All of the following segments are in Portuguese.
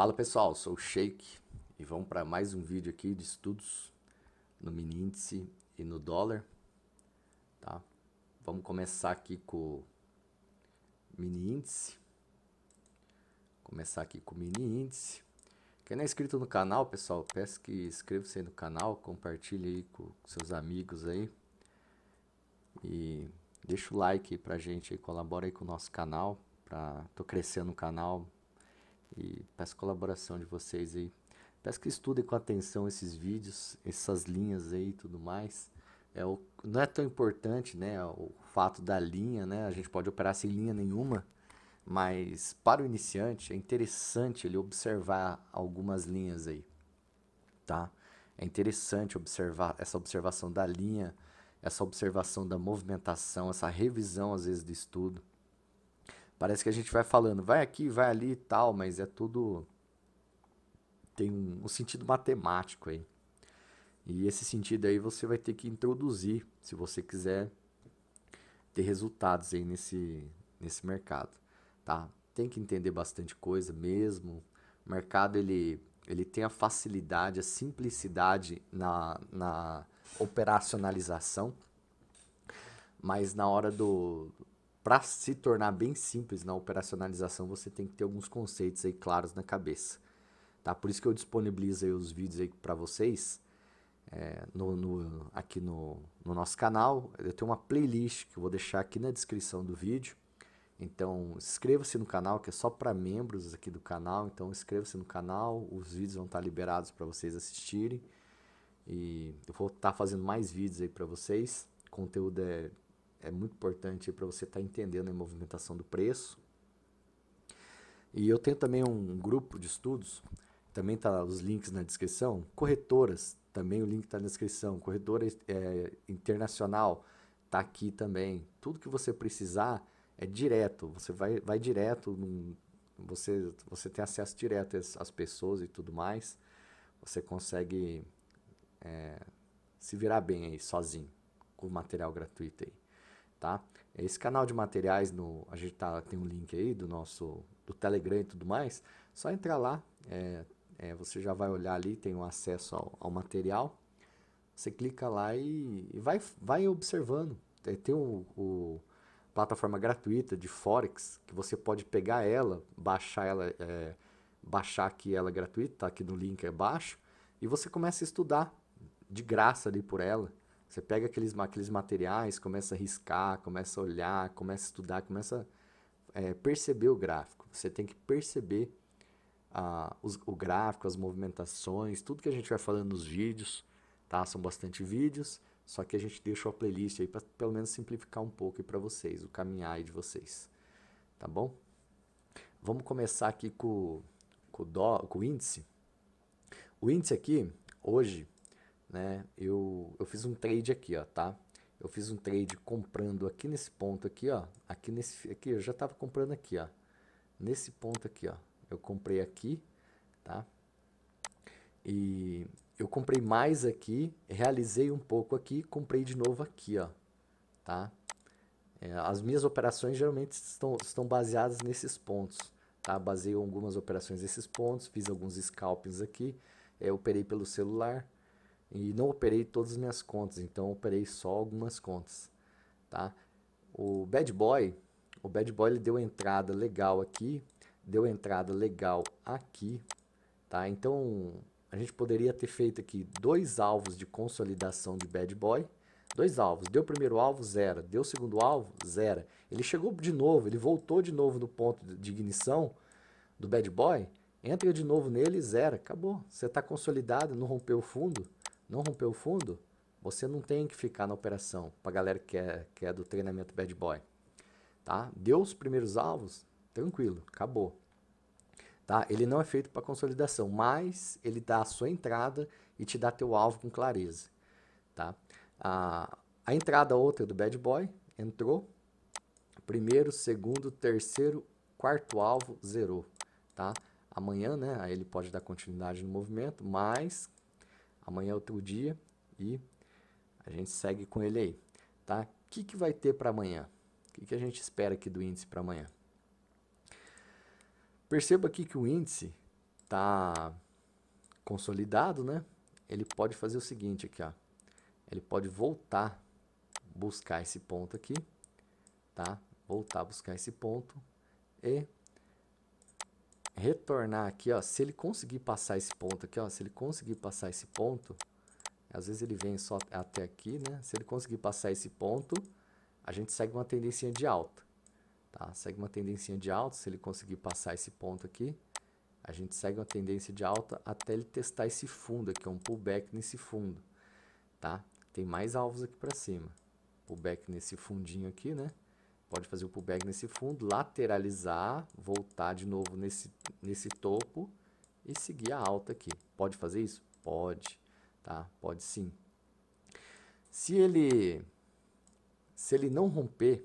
Fala pessoal, sou o Sheik e vamos para mais um vídeo aqui de estudos no mini índice e no dólar. Tá? Vamos começar aqui com o mini índice. Começar aqui com o mini índice. Quem não é inscrito no canal, pessoal, peço que inscreva-se aí no canal, compartilhe aí com seus amigos aí. E deixa o like aí pra gente, aí, colabora aí com o nosso canal, pra tô crescendo o canal, e peço colaboração de vocês aí. Peço que estudem com atenção esses vídeos, essas linhas aí e tudo mais. É o, não é tão importante né, o fato da linha, né? A gente pode operar sem linha nenhuma, mas para o iniciante é interessante ele observar algumas linhas aí, tá? É interessante observar essa observação da linha, essa observação da movimentação, essa revisão às vezes do estudo. Parece que a gente vai falando, vai aqui, vai ali e tal, mas é tudo. Tem um, um sentido matemático aí. E esse sentido aí você vai ter que introduzir se você quiser ter resultados aí nesse, nesse mercado, tá? Tem que entender bastante coisa mesmo. O mercado ele, ele tem a facilidade, a simplicidade na, na operacionalização, mas na hora do, para se tornar bem simples na operacionalização, você tem que ter alguns conceitos aí claros na cabeça. Tá? Por isso que eu disponibilizo aí os vídeos aí para vocês é, no, no, aqui no, no nosso canal. Eu tenho uma playlist que eu vou deixar aqui na descrição do vídeo. Então, inscreva-se no canal, que é só para membros aqui do canal. Então, inscreva-se no canal, os vídeos vão estar liberados para vocês assistirem. E eu vou estar tá fazendo mais vídeos aí para vocês. O conteúdo é é muito importante para você estar tá entendendo a movimentação do preço. E eu tenho também um grupo de estudos, também tá os links na descrição, corretoras, também o link está na descrição, corretora é, internacional está aqui também. Tudo que você precisar é direto, você vai, vai direto, num, você, você tem acesso direto às pessoas e tudo mais, você consegue é, se virar bem aí sozinho com o material gratuito aí tá? Esse canal de materiais, no, a gente tá, tem um link aí do nosso do Telegram e tudo mais. Só entrar lá, é, é, você já vai olhar ali, tem um acesso ao, ao material. Você clica lá e, e vai, vai observando. É, tem o, o, plataforma gratuita de Forex, que você pode pegar ela, baixar ela, é, baixar aqui ela é gratuita, tá aqui no link abaixo, e você começa a estudar de graça ali por ela. Você pega aqueles, aqueles materiais, começa a riscar, começa a olhar, começa a estudar, começa a é, perceber o gráfico. Você tem que perceber ah, os, o gráfico, as movimentações, tudo que a gente vai falando nos vídeos, tá? São bastante vídeos, só que a gente deixou a playlist aí para pelo menos simplificar um pouco para vocês, o caminhar aí de vocês, tá bom? Vamos começar aqui com, com, com o índice. O índice aqui, hoje, né? Eu, eu fiz um trade aqui, ó, tá? Eu fiz um trade comprando aqui nesse ponto aqui, ó. Aqui nesse aqui eu já estava comprando aqui, ó. Nesse ponto aqui, ó. Eu comprei aqui, tá? E eu comprei mais aqui, realizei um pouco aqui, comprei de novo aqui, ó, tá? É, as minhas operações geralmente estão, estão baseadas nesses pontos, tá? baseei algumas operações nesses pontos, fiz alguns scalpings aqui, é, operei pelo celular, e não operei todas as minhas contas, então operei só algumas contas, tá? O Bad Boy, o Bad Boy ele deu entrada legal aqui, deu entrada legal aqui, tá? Então a gente poderia ter feito aqui dois alvos de consolidação de Bad Boy, dois alvos, deu primeiro alvo, zero, deu segundo alvo, zero. Ele chegou de novo, ele voltou de novo no ponto de ignição do Bad Boy, entra de novo nele, zero, acabou. Você está consolidado, não rompeu o fundo, não rompeu o fundo, você não tem que ficar na operação para galera que é, que é do treinamento bad boy. Tá? Deu os primeiros alvos, tranquilo, acabou. Tá? Ele não é feito para consolidação, mas ele dá a sua entrada e te dá teu alvo com clareza. Tá? A, a entrada outra do bad boy entrou, primeiro, segundo, terceiro, quarto alvo zerou. Tá? Amanhã né, ele pode dar continuidade no movimento, mas Amanhã é o outro dia e a gente segue com ele aí, tá? O que, que vai ter para amanhã? O que, que a gente espera aqui do índice para amanhã? Perceba aqui que o índice está consolidado, né? Ele pode fazer o seguinte aqui, ó. Ele pode voltar, buscar esse ponto aqui, tá? Voltar a buscar esse ponto e retornar aqui, ó, se ele conseguir passar esse ponto aqui, ó, se ele conseguir passar esse ponto, às vezes ele vem só até aqui, né? Se ele conseguir passar esse ponto, a gente segue uma tendência de alta, tá? Segue uma tendência de alta, se ele conseguir passar esse ponto aqui, a gente segue uma tendência de alta até ele testar esse fundo aqui, um pullback nesse fundo, tá? Tem mais alvos aqui para cima. Pullback nesse fundinho aqui, né? Pode fazer o pullback nesse fundo, lateralizar, voltar de novo nesse, nesse topo e seguir a alta aqui. Pode fazer isso? Pode, tá? Pode sim. Se ele, se ele não romper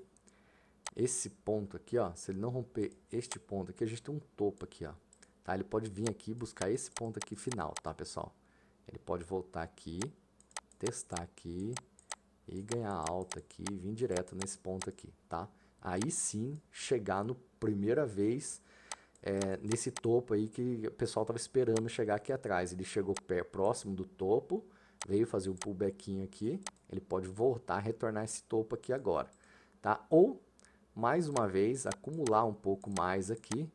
esse ponto aqui, ó, se ele não romper este ponto aqui, a gente tem um topo aqui, ó, tá? Ele pode vir aqui buscar esse ponto aqui final, tá, pessoal? Ele pode voltar aqui, testar aqui, e ganhar alta aqui e vir direto nesse ponto aqui, tá? Aí sim, chegar no primeira vez é, nesse topo aí que o pessoal estava esperando chegar aqui atrás. Ele chegou pé próximo do topo, veio fazer o pullbackinho aqui, ele pode voltar retornar esse topo aqui agora, tá? Ou, mais uma vez, acumular um pouco mais aqui,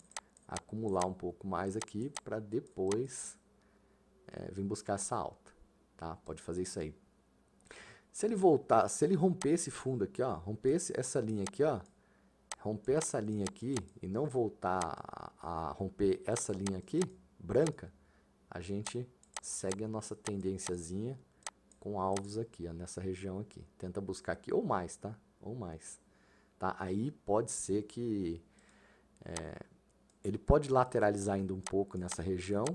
acumular um pouco mais aqui para depois é, vir buscar essa alta, tá? Pode fazer isso aí. Se ele voltar, se ele romper esse fundo aqui, ó, romper esse, essa linha aqui, ó, romper essa linha aqui e não voltar a, romper essa linha aqui, branca, a gente segue a nossa tendênciazinha com alvos aqui, ó, nessa região aqui. Tenta buscar aqui, ou mais, tá? Ou mais. Tá? Aí pode ser que é, ele pode lateralizar ainda um pouco nessa região,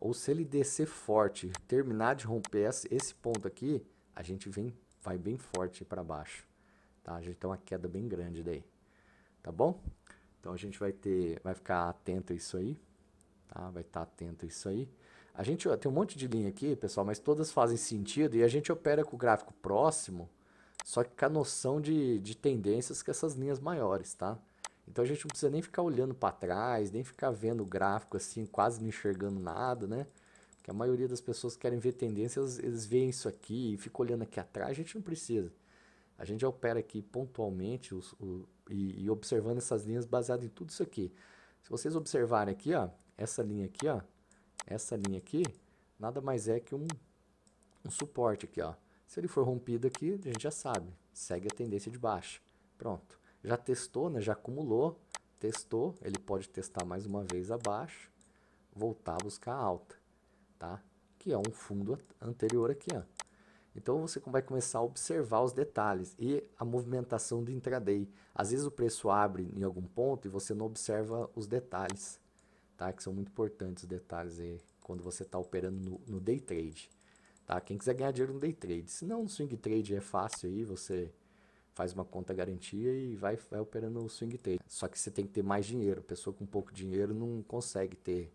ou se ele descer forte, terminar de romper esse ponto aqui, a gente vem vai bem forte para baixo, tá? A gente tem uma queda bem grande daí, tá bom? Então a gente vai ter, vai ficar atento a isso aí, tá? Vai estar tá atento a isso aí. A gente tem um monte de linha aqui, pessoal, mas todas fazem sentido e a gente opera com o gráfico próximo, só que com a noção de, de tendências que essas linhas maiores, tá? Então a gente não precisa nem ficar olhando para trás, nem ficar vendo o gráfico assim, quase não enxergando nada, né? Que a maioria das pessoas que querem ver tendências, eles veem isso aqui e ficam olhando aqui atrás. A gente não precisa. A gente opera aqui pontualmente os, o, e, e, observando essas linhas baseado em tudo isso aqui. Se vocês observarem aqui, ó, essa linha aqui, ó, essa linha aqui, nada mais é que um, um suporte aqui. Ó. Se ele for rompido aqui, a gente já sabe, segue a tendência de baixo. Pronto. Já testou, né? já acumulou, testou, ele pode testar mais uma vez abaixo, voltar a buscar a alta tá? que é um fundo anterior aqui. Ó. Então você vai começar a observar os detalhes e a movimentação do intraday. Às vezes o preço abre em algum ponto e você não observa os detalhes, tá? que são muito importantes os detalhes aí quando você está operando no, no day trade. Tá? Quem quiser ganhar dinheiro no day trade, se não no swing trade é fácil aí, você faz uma conta garantia e vai, vai operando o swing trade. Só que você tem que ter mais dinheiro. pessoa com pouco dinheiro não consegue ter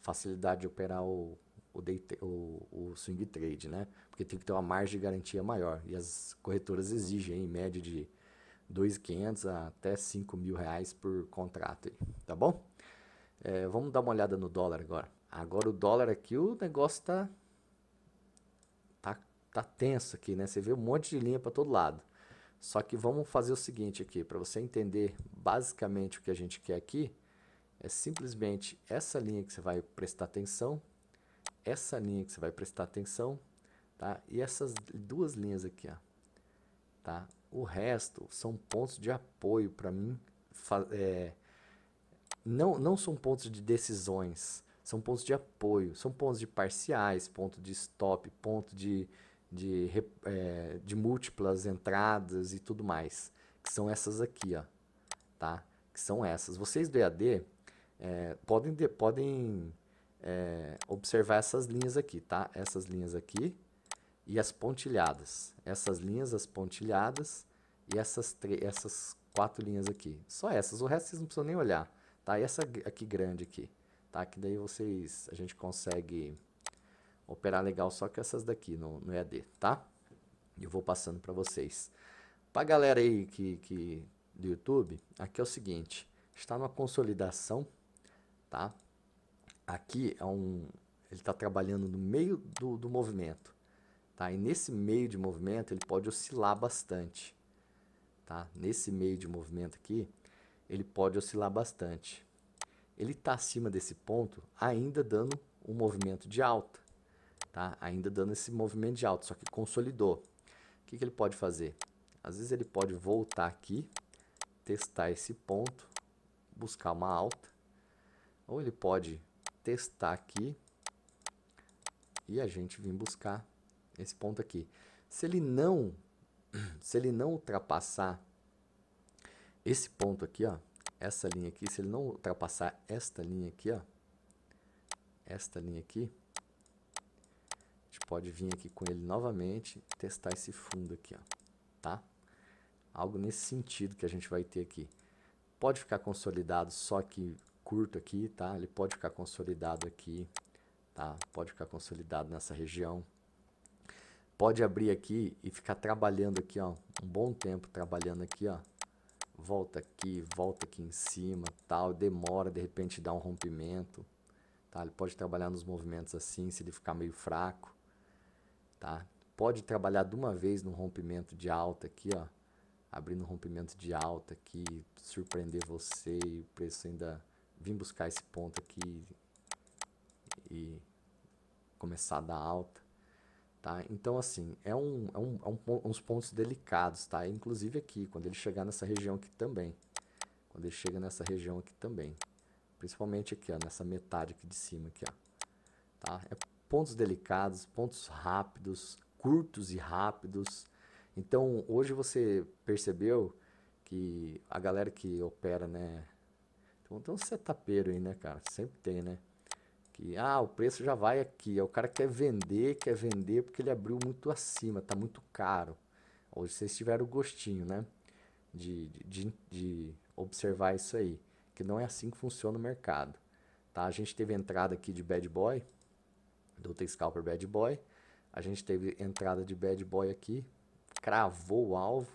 facilidade de operar o o, day, o, o, swing trade, né? Porque tem que ter uma margem de garantia maior. E as corretoras exigem, em média, de 2.500 até 5 mil reais por contrato, tá bom? É, vamos dar uma olhada no dólar agora. Agora o dólar aqui, o negócio tá, tá, tá tenso aqui, né? Você vê um monte de linha para todo lado. Só que vamos fazer o seguinte aqui, para você entender basicamente o que a gente quer aqui, é simplesmente essa linha que você vai prestar atenção, essa linha que você vai prestar atenção, tá? E essas duas linhas aqui, ó, tá? O resto são pontos de apoio para mim. É, não, não são pontos de decisões, são pontos de apoio, são pontos de parciais, ponto de stop, ponto de, de, é, de múltiplas entradas e tudo mais, que são essas aqui, ó, tá? Que são essas. Vocês do EAD é, podem, podem é, observar essas linhas aqui, tá? Essas linhas aqui e as pontilhadas. Essas linhas, as pontilhadas e essas, essas quatro linhas aqui. Só essas, o resto vocês não precisam nem olhar, tá? E essa aqui grande aqui, tá? Que daí vocês, a gente consegue operar legal só com essas daqui no, no EAD, tá? Eu vou passando para vocês. Pra galera aí que, que do YouTube, aqui é o seguinte, está numa consolidação, tá? aqui é um, ele está trabalhando no meio do, do movimento. Tá? E nesse meio de movimento ele pode oscilar bastante. Tá? Nesse meio de movimento aqui, ele pode oscilar bastante. Ele está acima desse ponto, ainda dando um movimento de alta. Tá? Ainda dando esse movimento de alta, só que consolidou. O que, que ele pode fazer? Às vezes ele pode voltar aqui, testar esse ponto, buscar uma alta. Ou ele pode testar aqui e a gente vir buscar esse ponto aqui. Se ele não se ele não ultrapassar esse ponto aqui, ó, essa linha aqui, se ele não ultrapassar esta linha aqui, ó, esta linha aqui, a gente pode vir aqui com ele novamente, testar esse fundo aqui, ó, tá? Algo nesse sentido que a gente vai ter aqui. Pode ficar consolidado só aqui curto aqui, tá? Ele pode ficar consolidado aqui, tá? Pode ficar consolidado nessa região. Pode abrir aqui e ficar trabalhando aqui, ó, um bom tempo trabalhando aqui, ó. Volta aqui, volta aqui em cima, tal, demora, de repente dá um rompimento, tá? Ele pode trabalhar nos movimentos assim, se ele ficar meio fraco, tá? Pode trabalhar de uma vez no rompimento de alta aqui, ó abrindo um rompimento de alta aqui, surpreender você e o preço ainda vim buscar esse ponto aqui e começar a dar alta, tá? Então, assim, é, um, é, um, é um, uns pontos delicados, tá? Inclusive aqui, quando ele chegar nessa região aqui também. Quando ele chega nessa região aqui também. Principalmente aqui, ó, nessa metade aqui de cima aqui, ó. Tá? É pontos delicados, pontos rápidos, curtos e rápidos. Então, hoje você percebeu que a galera que opera, né, então você é um setapeiro aí, né, cara? Sempre tem, né? Que, ah, o preço já vai aqui. É, o cara quer vender, quer vender porque ele abriu muito acima, tá muito caro. Hoje vocês tiveram o gostinho, né? De, de, de observar isso aí. Que não é assim que funciona o mercado. Tá? A gente teve entrada aqui de Bad Boy, do T-Scalper Bad Boy. A gente teve entrada de Bad Boy aqui, cravou o alvo,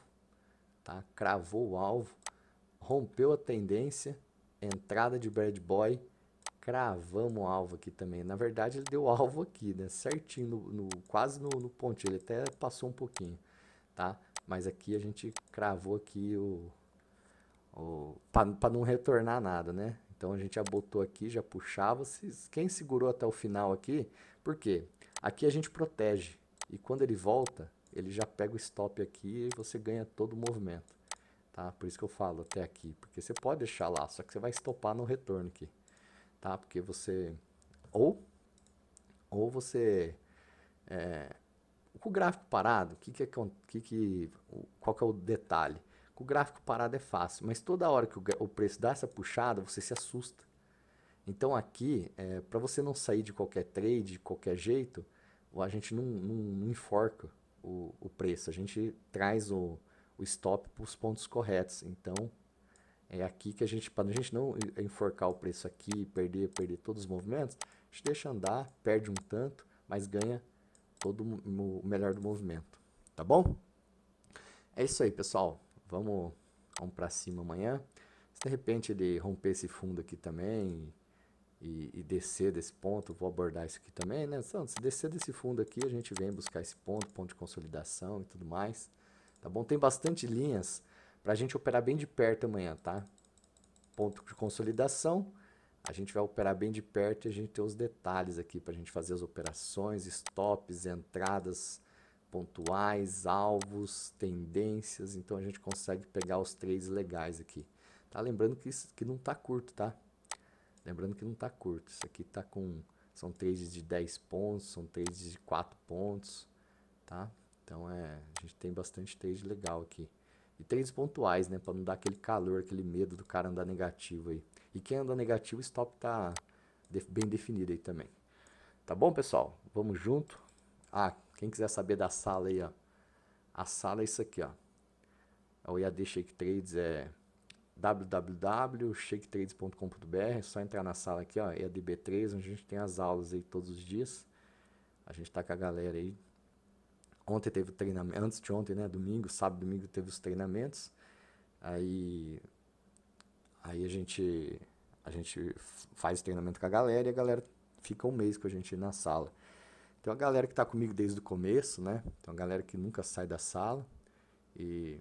tá? Cravou o alvo, rompeu a tendência entrada de bad boy, cravamos o alvo aqui também. Na verdade, ele deu alvo aqui, né? Certinho, no, no quase no, no pontinho. Ele até passou um pouquinho, tá? Mas aqui a gente cravou aqui o... o para não retornar nada, né? Então a gente já botou aqui, já puxava. Quem segurou até o final aqui, por quê? Aqui a gente protege. E quando ele volta, ele já pega o stop aqui e você ganha todo o movimento tá? Por isso que eu falo até aqui, porque você pode deixar lá, só que você vai estopar no retorno aqui, tá? Porque você ou ou você é, com o gráfico parado, que que, é, que que qual que é o detalhe? Com o gráfico parado é fácil, mas toda hora que o, o preço dá essa puxada, você se assusta. Então aqui, é, para você não sair de qualquer trade, de qualquer jeito, a gente não, não, não enforca o, o preço, a gente traz o, o stop para os pontos corretos. Então, é aqui que a gente, para a gente não enforcar o preço aqui, perder, perder todos os movimentos, a gente deixa andar, perde um tanto, mas ganha todo o melhor do movimento, tá bom? É isso aí, pessoal. Vamos, vamos para cima amanhã. Se de repente ele romper esse fundo aqui também e, e descer desse ponto, vou abordar isso aqui também, né? Então, se descer desse fundo aqui, a gente vem buscar esse ponto, ponto de consolidação e tudo mais tá bom? Tem bastante linhas para a gente operar bem de perto amanhã, tá? Ponto de consolidação, a gente vai operar bem de perto e a gente tem os detalhes aqui para a gente fazer as operações, stops, entradas pontuais, alvos, tendências, então a gente consegue pegar os três legais aqui. Tá lembrando que isso aqui não tá curto, tá? Lembrando que não tá curto. Isso aqui tá com são trades de 10 pontos, são trades de 4 pontos, tá? Então é, a gente tem bastante trade legal aqui. E trades pontuais, né? Para não dar aquele calor, aquele medo do cara andar negativo aí. E quem anda negativo, o stop tá bem definido aí também. Tá bom, pessoal? Vamos junto. Ah, quem quiser saber da sala aí, ó. A sala é isso aqui, ó. É o IAD Shake Trades é www.shaketrades.com.br. É só entrar na sala aqui, ó, EADB3, onde a gente tem as aulas aí todos os dias. A gente tá com a galera aí Ontem teve treinamento, antes de ontem, né? Domingo, sábado, domingo teve os treinamentos. Aí, aí a gente, a gente faz treinamento com a galera e a galera fica um mês com a gente na sala. Tem então, uma galera que está comigo desde o começo, né? Tem então, uma galera que nunca sai da sala e,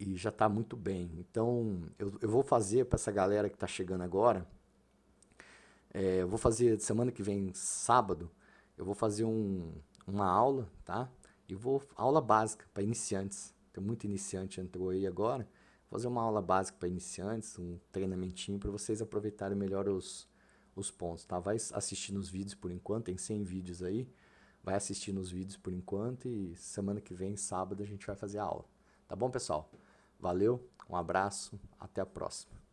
e já está muito bem. Então, eu, eu vou fazer para essa galera que está chegando agora. É, eu vou fazer semana que vem, sábado, eu vou fazer um, uma aula, tá? E vou aula básica para iniciantes. Tem muito iniciante entrou aí agora. Vou fazer uma aula básica para iniciantes, um treinamentinho para vocês aproveitarem melhor os, os pontos, tá? Vai assistindo os vídeos por enquanto, tem 100 vídeos aí. Vai assistindo os vídeos por enquanto e semana que vem, sábado, a gente vai fazer a aula. Tá bom, pessoal? Valeu, um abraço, até a próxima.